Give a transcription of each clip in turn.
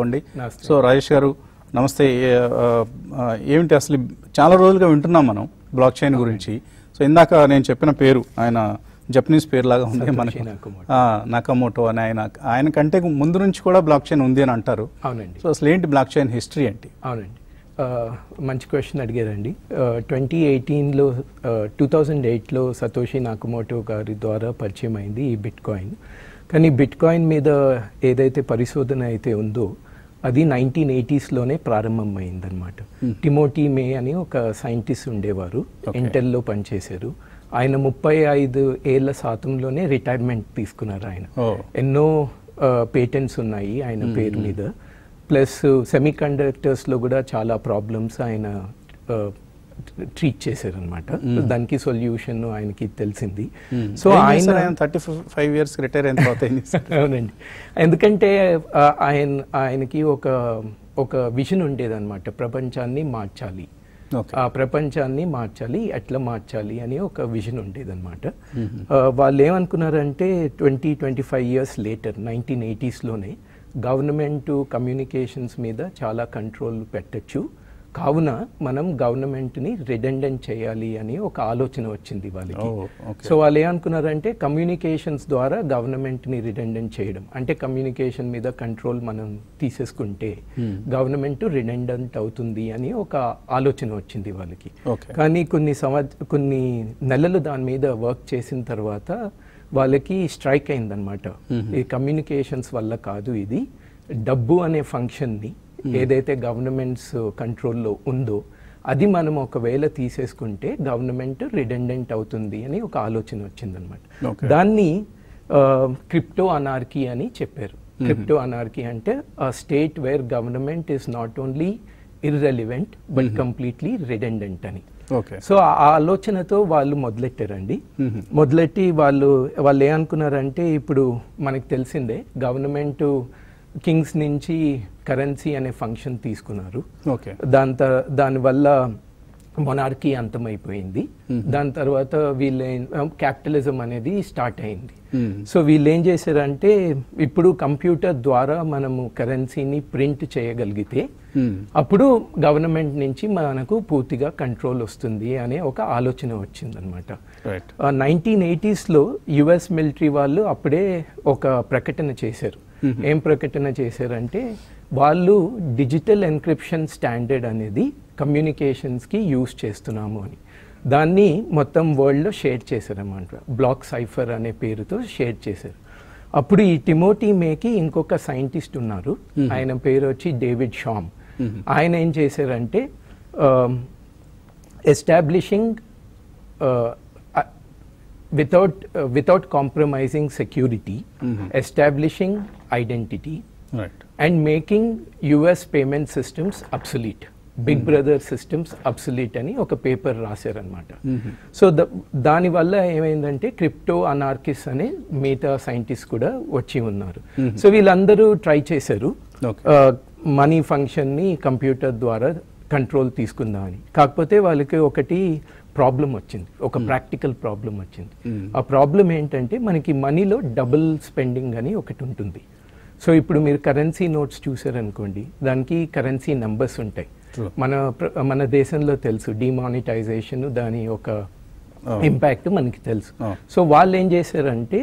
అండి సో రాజేష్ గారు నమస్తే ఏమిటి అసలు చాలా రోజులుగా వింటున్నాం మనం బ్లాక్ చైన్ గురించి సో ఇందాక నేను చెప్పిన పేరు ఆయన జపనీస్ పేరు లాగా ఉంది మనకి నకమోటో అని ఆయన ఆయన కంటే ముందు నుంచి కూడా బ్లాక్ చైన్ ఉంది అని అంటారు అవునండి సో అసలు ఏంటి బ్లాక్ చైన్ హిస్టరీ ఏంటి అవునండి మంచి క్వశ్చన్ అడిగారండి ట్వంటీ ఎయిటీన్లో టూ థౌజండ్ ఎయిట్లో సతోషి నాకమోటో గారి ద్వారా పరిచయం అయింది ఈ బిట్ కాయిన్ కానీ బిట్కాయిన్ మీద ఏదైతే పరిశోధన అయితే ఉందో అది నైన్టీన్ ఎయిటీస్లోనే ప్రారంభమైందనమాట hmm. టిమోటీ మే అని ఒక సైంటిస్ట్ ఉండేవారు ఇంటెల్లో పనిచేశారు ఆయన ముప్పై ఐదు ఏళ్ళ శాతంలోనే రిటైర్మెంట్ తీసుకున్నారు ఆయన ఎన్నో పేటెంట్స్ ఉన్నాయి ఆయన hmm, పేరు hmm. మీద ప్లస్ సెమీ కండక్టర్స్లో కూడా చాలా ప్రాబ్లమ్స్ ఆయన ట్రీట్ చేశారనమాట దానికి సొల్యూషన్ ఆయనకి తెలిసింది సో ఆయన థర్టీ ఫైవ్ ఇయర్స్ రిటైర్ అయిన తర్వాత అవునండి ఎందుకంటే ఆయన ఆయనకి ఒక ఒక విజన్ అనమాట ప్రపంచాన్ని మార్చాలి ఆ ప్రపంచాన్ని మార్చాలి ఎట్లా మార్చాలి అని ఒక విజన్ అనమాట వాళ్ళు ఏమనుకున్నారంటే twenty twenty five years later nineteen ఎయిటీస్లోనే గవర్నమెంట్ కమ్యూనికేషన్స్ మీద చాలా కంట్రోల్ పెట్టచ్చు కావున మనం గవర్నమెంట్ని రిడెండెంట్ చేయాలి అని ఒక ఆలోచన వచ్చింది వాళ్ళకి సో వాళ్ళు ఏమనుకున్నారంటే కమ్యూనికేషన్స్ ద్వారా గవర్నమెంట్ని రిడెండెంట్ చేయడం అంటే కమ్యూనికేషన్ మీద కంట్రోల్ మనం తీసేసుకుంటే hmm. గవర్నమెంట్ రిడెండెంట్ అవుతుంది అని ఒక ఆలోచన వచ్చింది వాళ్ళకి కానీ కొన్ని సంవత్స కొన్ని నెలలు దాని మీద వర్క్ చేసిన తర్వాత వాళ్ళకి స్ట్రైక్ అయిందనమాట hmm. ఈ కమ్యూనికేషన్స్ వల్ల కాదు ఇది డబ్బు అనే ఫంక్షన్ని Hmm. ఏదైతే గవర్నమెంట్స్ కంట్రోల్లో ఉందో అది మనం ఒకవేళ తీసేసుకుంటే గవర్నమెంట్ రిడెండెంట్ అవుతుంది అని ఒక ఆలోచన వచ్చిందనమాట దాన్ని క్రిప్టో అనార్కీ అని చెప్పారు క్రిప్టో hmm. అనార్కీ అంటే state where government is not only irrelevant but completely redundant అని సో ఆ ఆలోచనతో వాళ్ళు మొదలెట్టారండి hmm. మొదలెట్టి వాళ్ళు వాళ్ళు ఏమనుకున్నారంటే ఇప్పుడు మనకు తెలిసిందే గవర్నమెంట్ కింగ్స్ నుంచి కరెన్సీ అనే ఫంక్షన్ తీసుకున్నారు ఓకే దాని దానివల్ల మొనార్కీ అంతమైపోయింది దాని తర్వాత వీళ్ళు క్యాపిటలిజం అనేది స్టార్ట్ అయింది సో వీళ్ళు ఏం చేశారంటే ఇప్పుడు కంప్యూటర్ ద్వారా మనము కరెన్సీని ప్రింట్ చేయగలిగితే అప్పుడు గవర్నమెంట్ నుంచి మనకు పూర్తిగా కంట్రోల్ వస్తుంది అనే ఒక ఆలోచన వచ్చిందనమాట నైన్టీన్ ఎయిటీస్లో యుఎస్ మిలిటరీ వాళ్ళు అప్పుడే ఒక ప్రకటన చేశారు ఏం ప్రకటన చేశారంటే వాళ్ళు డిజిటల్ ఎన్క్రిప్షన్ స్టాండర్డ్ అనేది కమ్యూనికేషన్స్కి యూస్ చేస్తున్నాము అని దాన్ని మొత్తం వరల్డ్లో షేర్ చేశారన్నమాట బ్లాక్ సైఫర్ అనే పేరుతో షేర్ చేశారు అప్పుడు ఈ టిమోటీ మేకి ఇంకొక సైంటిస్ట్ ఉన్నారు ఆయన పేరు వచ్చి డేవిడ్ షామ్ ఆయన ఏం చేశారంటే establishing um, without uh, without compromising security, mm -hmm. establishing identity, right. and making U.S. payment systems obsolete. Big brother systems obsolete అని ఒక పేపర్ రాశారనమాట సో ద దానివల్ల ఏమైందంటే క్రిప్టో అనార్కిస్ అనే మిగతా సైంటిస్ట్ కూడా వచ్చి ఉన్నారు సో వీళ్ళందరూ ట్రై చేశారు మనీ ఫంక్షన్ని కంప్యూటర్ ద్వారా కంట్రోల్ తీసుకుందామని కాకపోతే వాళ్ళకి ఒకటి ప్రాబ్లం వచ్చింది ఒక ప్రాక్టికల్ hmm. ప్రాబ్లం వచ్చింది hmm. ఆ ప్రాబ్లం ఏంటంటే మనకి మనీలో డబుల్ స్పెండింగ్ అని ఒకటి ఉంటుంది సో ఇప్పుడు మీరు కరెన్సీ నోట్స్ చూసారనుకోండి దానికి కరెన్సీ నంబర్స్ ఉంటాయి మన మన దేశంలో తెలుసు డిమానిటైజేషన్ దాని ఒక ఇంపాక్ట్ oh. మనకి తెలుసు సో oh. వాళ్ళు ఏం చేశారంటే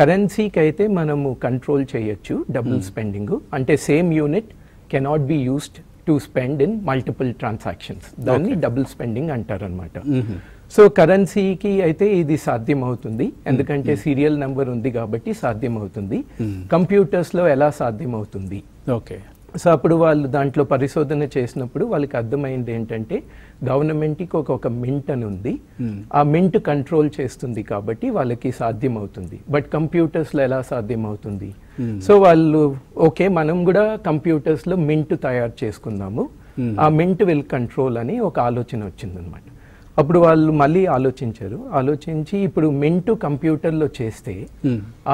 కరెన్సీకి అయితే మనము కంట్రోల్ చేయొచ్చు డబుల్ స్పెండింగ్ hmm. అంటే same unit cannot be used to spend in multiple transactions దాన్ని డబుల్ స్పెండింగ్ అంటారు అనమాట సో కరెన్సీకి అయితే ఇది సాధ్యం అవుతుంది ఎందుకంటే సీరియల్ నెంబర్ ఉంది కాబట్టి సాధ్యం అవుతుంది కంప్యూటర్స్లో ఎలా సాధ్యం అవుతుంది ఓకే సో అప్పుడు వాళ్ళు దాంట్లో పరిశోధన చేసినప్పుడు వాళ్ళకి అర్థమైంది ఏంటంటే గవర్నమెంట్కి ఒక ఒక మింట్ అని ఉంది ఆ మింట్ కంట్రోల్ చేస్తుంది కాబట్టి వాళ్ళకి సాధ్యం అవుతుంది బట్ కంప్యూటర్స్లో ఎలా సాధ్యం అవుతుంది సో వాళ్ళు ఓకే మనం కూడా కంప్యూటర్స్లో మింట్ తయారు చేసుకుందాము ఆ మింట్ విల్ కంట్రోల్ అని ఒక ఆలోచన వచ్చిందనమాట అప్పుడు వాళ్ళు మళ్ళీ ఆలోచించారు ఆలోచించి ఇప్పుడు మింటు కంప్యూటర్లో చేస్తే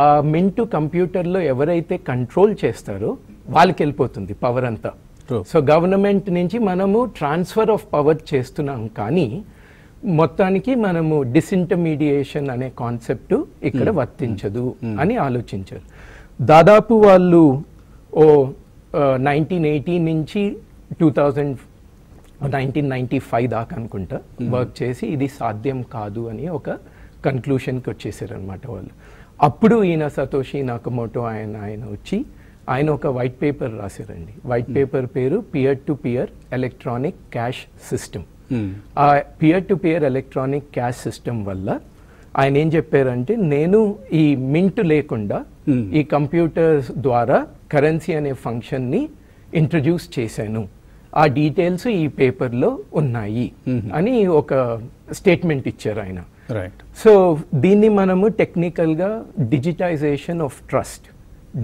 ఆ మింటు కంప్యూటర్లో ఎవరైతే కంట్రోల్ చేస్తారో వాళ్ళకి వెళ్ళిపోతుంది పవర్ అంతా సో గవర్నమెంట్ నుంచి మనము ట్రాన్స్ఫర్ ఆఫ్ పవర్ చేస్తున్నాం కానీ మొత్తానికి మనము డిసింటర్మీడియేషన్ అనే కాన్సెప్ట్ ఇక్కడ hmm. వర్తించదు hmm. Hmm. అని ఆలోచించారు దాదాపు వాళ్ళు ఓ నైన్టీన్ ఎయిటీ నుంచి two thousand nineteen ninety five దాకా అనుకుంటా వర్క్ చేసి ఇది సాధ్యం కాదు అని ఒక కన్క్లూషన్కి వచ్చేసారు అనమాట వాళ్ళు అప్పుడు ఈయన సతోషి మోటో ఆయన ఆయన వచ్చి ఆయన ఒక వైట్ పేపర్ రాశారండి వైట్ పేపర్ hmm. పేరు peer to peer electronic cash system ఆ peer to peer electronic cash system వల్ల ఆయన ఏం చెప్పారంటే నేను ఈ మింట్ లేకుండా hmm. ఈ కంప్యూటర్స్ ద్వారా కరెన్సీ అనే ఫంక్షన్ని ఇంట్రడ్యూస్ చేశాను ఆ డీటెయిల్స్ ఈ పేపర్లో ఉన్నాయి hmm. అని ఒక స్టేట్మెంట్ ఇచ్చారు ఆయన సో దీన్ని మనము టెక్నికల్గా digitization of trust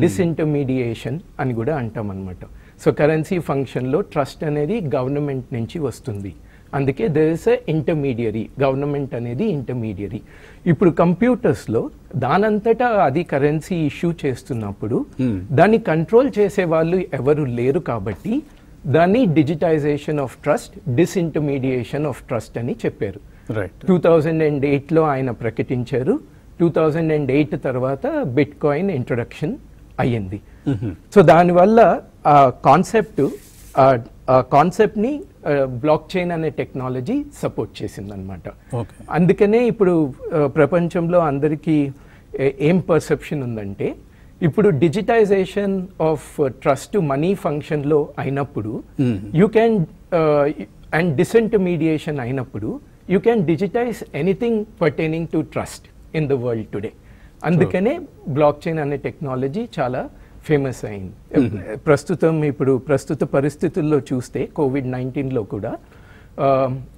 disintermediation hmm. అని కూడా అంటాం అనమాట సో కరెన్సీ ఫంక్షన్లో ట్రస్ట్ అనేది గవర్నమెంట్ నుంచి వస్తుంది అందుకే there is a intermediary government అనేది ఇంటర్మీడియరీ ఇప్పుడు కంప్యూటర్స్లో దానంతటా అది కరెన్సీ ఇష్యూ చేస్తున్నప్పుడు hmm. దాన్ని కంట్రోల్ చేసే వాళ్ళు ఎవరు లేరు కాబట్టి దాన్ని digitization of trust disintermediation of trust అని చెప్పారు టూ థౌజండ్ అండ్ ఎయిట్లో ఆయన ప్రకటించారు టూ థౌజండ్ అండ్ ఎయిట్ తర్వాత బిట్ కాయిన్ ఇంట్రొడక్షన్ అయ్యింది సో దానివల్ల ఆ కాన్సెప్ట్ కాన్సెప్ట్ ని బ్లాక్ చైన్ అనే టెక్నాలజీ సపోర్ట్ చేసింది అనమాట అందుకనే ఇప్పుడు ప్రపంచంలో అందరికీ ఏం పర్సెప్షన్ ఉందంటే ఇప్పుడు digitization of trust money function లో అయినప్పుడు you can and disintermediation అయినప్పుడు you can digitize anything pertaining to trust in the world today అందుకనే బ్లాక్ చైన్ అనే టెక్నాలజీ చాలా ఫేమస్ అయింది ప్రస్తుతం ఇప్పుడు ప్రస్తుత పరిస్థితుల్లో చూస్తే కోవిడ్ నైన్టీన్లో కూడా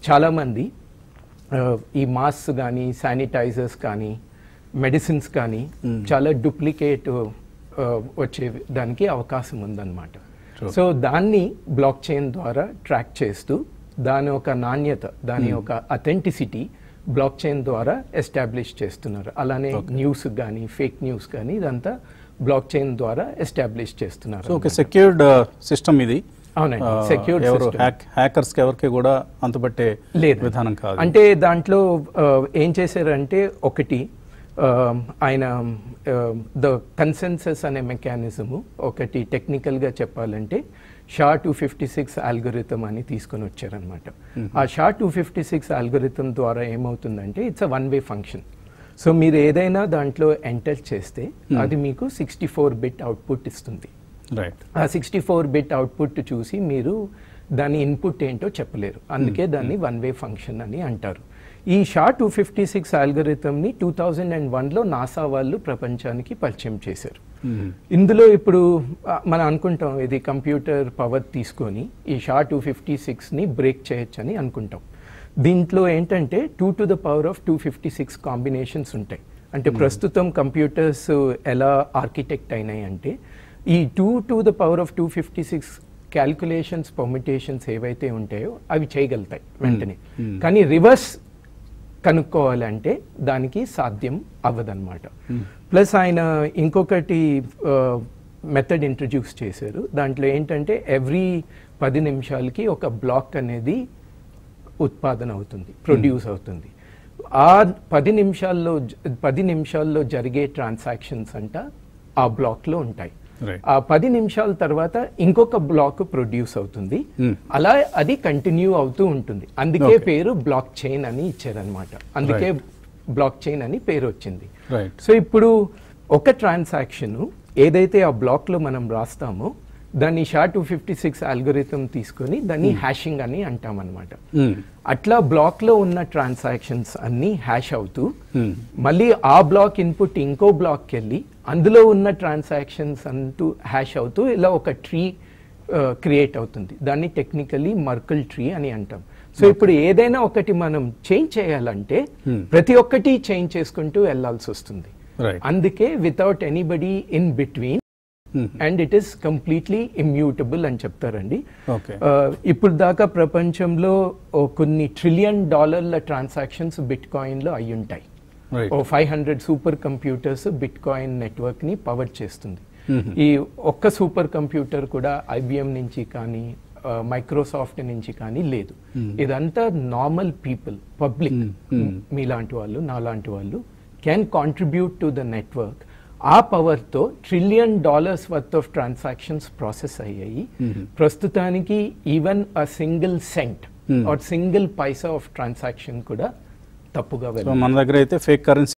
చాలామంది ఈ మాస్క్ కానీ శానిటైజర్స్ కానీ మెడిసిన్స్ కానీ చాలా డూప్లికేట్ వచ్చే దానికి అవకాశం ఉందన్నమాట సో దాన్ని బ్లాక్ చైన్ ద్వారా ట్రాక్ చేస్తూ దాని యొక్క నాణ్యత దాని యొక్క అథెంటిసిటీ బ్లాక్ చైన్ ద్వారా ఎస్టాబ్లిష్ చేస్తున్నారు అలానే న్యూస్ కానీ ఫేక్ న్యూస్ కానీ ఇదంతా బ్లాక్ చైన్ ద్వారా ఎస్టాబ్లిష్ చేస్తున్నారు సెక్యూర్డ్ సిస్టమ్ uh, ఇది అవునండి సెక్యూర్డ్ హ్యాకర్స్ ఎవరికి కూడా లేదు విధానం కాదు అంటే దాంట్లో uh, ఏం చేశారంటే ఒకటి Um, ఆయన ద um, కన్సెన్సస్ అనే మెకానిజము ఒకటి టెక్నికల్గా చెప్పాలంటే SHA two fifty six algorithm అని తీసుకొని వచ్చారనమాట ఆ SHA two fifty six algorithm ద్వారా ఏమవుతుందంటే it's a one way function so మీరు ఏదైనా దాంట్లో ఎంటర్ చేస్తే అది మీకు సిక్స్టీ ఫోర్ బిట్ అవుట్పుట్ ఇస్తుంది రైట్ ఆ సిక్స్టీ ఫోర్ బిట్ అవుట్పుట్ చూసి మీరు దాని ఇన్పుట్ ఏంటో చెప్పలేరు అందుకే దాన్ని వన్ వే ఫంక్షన్ అని అంటారు ఈ షా టూ ఫిఫ్టీ సిక్స్ ఆల్గరిథంని టూ థౌజండ్ అండ్ వన్లో నాసా వాళ్ళు ప్రపంచానికి పరిచయం చేశారు ఇందులో ఇప్పుడు మనం అనుకుంటాం ఇది కంప్యూటర్ పవర్ తీసుకొని ఈ షా టూ ఫిఫ్టీ సిక్స్ని బ్రేక్ చేయొచ్చని అనుకుంటాం దీంట్లో ఏంటంటే two to the power of two fifty six combinations ఉంటాయి అంటే ప్రస్తుతం కంప్యూటర్స్ ఎలా ఆర్కిటెక్ట్ అయినాయి అంటే ఈ two to the power of two fifty six calculations permutations ఏవైతే ఉంటాయో అవి చేయగలుగుతాయి వెంటనే కానీ రివర్స్ కనుక్కోవాలంటే దానికి సాధ్యం అవ్వదన్నమాట ప్లస్ ఆయన ఇంకొకటి మెథడ్ ఇంట్రడ్యూస్ చేశారు దాంట్లో ఏంటంటే ఎవ్రీ పది నిమిషాలకి ఒక బ్లాక్ అనేది ఉత్పాదన అవుతుంది ప్రొడ్యూస్ అవుతుంది ఆ పది నిమిషాల్లో పది నిమిషాల్లో జరిగే ట్రాన్సాక్షన్స్ అంట ఆ బ్లాక్లో ఉంటాయి ఆ పది నిమిషాల తర్వాత ఇంకొక బ్లాక్ ప్రొడ్యూస్ అవుతుంది hmm. అలా అది కంటిన్యూ అవుతూ ఉంటుంది అందుకే పేరు బ్లాక్ చైన్ అని ఇచ్చారనమాట అందుకే బ్లాక్ చైన్ అని పేరు వచ్చింది సో ఇప్పుడు ఒక ట్రాన్సాక్షన్ ఏదైతే ఆ బ్లాక్ లో మనం రాస్తామో దాన్ని SHA two fifty six algorithm తీసుకొని దాన్ని హ్యాషింగ్ hmm. అని అంటాం అనమాట hmm. అట్లా బ్లాక్ లో ఉన్న ట్రాన్సాక్షన్స్ అన్ని హ్యాష్ అవుతూ hmm. మళ్ళీ ఆ బ్లాక్ ఇన్పుట్ ఇంకో బ్లాక్ వెళ్ళి అందులో ఉన్న ట్రాన్సాక్షన్స్ అంటూ హ్యాష్ అవుతూ ఇలా ఒక ట్రీ క్రియేట్ అవుతుంది దాన్ని టెక్నికలీ మర్కల్ ట్రీ అని అంటాం సో ఇప్పుడు ఏదైనా ఒకటి మనం చేంజ్ చేయాలంటే ప్రతి ఒక్కటి చేంజ్ చేసుకుంటూ వెళ్లాల్సి వస్తుంది అందుకే without anybody in between and it is completely immutable అని చెప్తారండి uh, ఇప్పుడు దాకా ప్రపంచంలో కొన్ని ట్రిలియన్ డాలర్ల ట్రాన్సాక్షన్స్ బిట్ కాయిన్లో అయి ఉంటాయి ఓ five hundred super computers bitcoin నెట్వర్క్ని పవర్ చేస్తుంది mm-hmm. ఈ ఒక్క సూపర్ కంప్యూటర్ కూడా ఐబిఎం నుంచి కానీ మైక్రోసాఫ్ట్ నుంచి కానీ లేదు mm-hmm. ఇదంతా నార్మల్ పీపుల్ పబ్లిక్ మీలాంటి వాళ్ళు నాలాంటి వాళ్ళు can contribute to the network ఆ పవర్తో trillion dollars worth of transactions process అయ్యాయి ప్రస్తుతానికి even a single cent or single paisa of transaction కూడా తప్పుగా మన దగ్గర అయితే ఫేక్ కరెన్సీ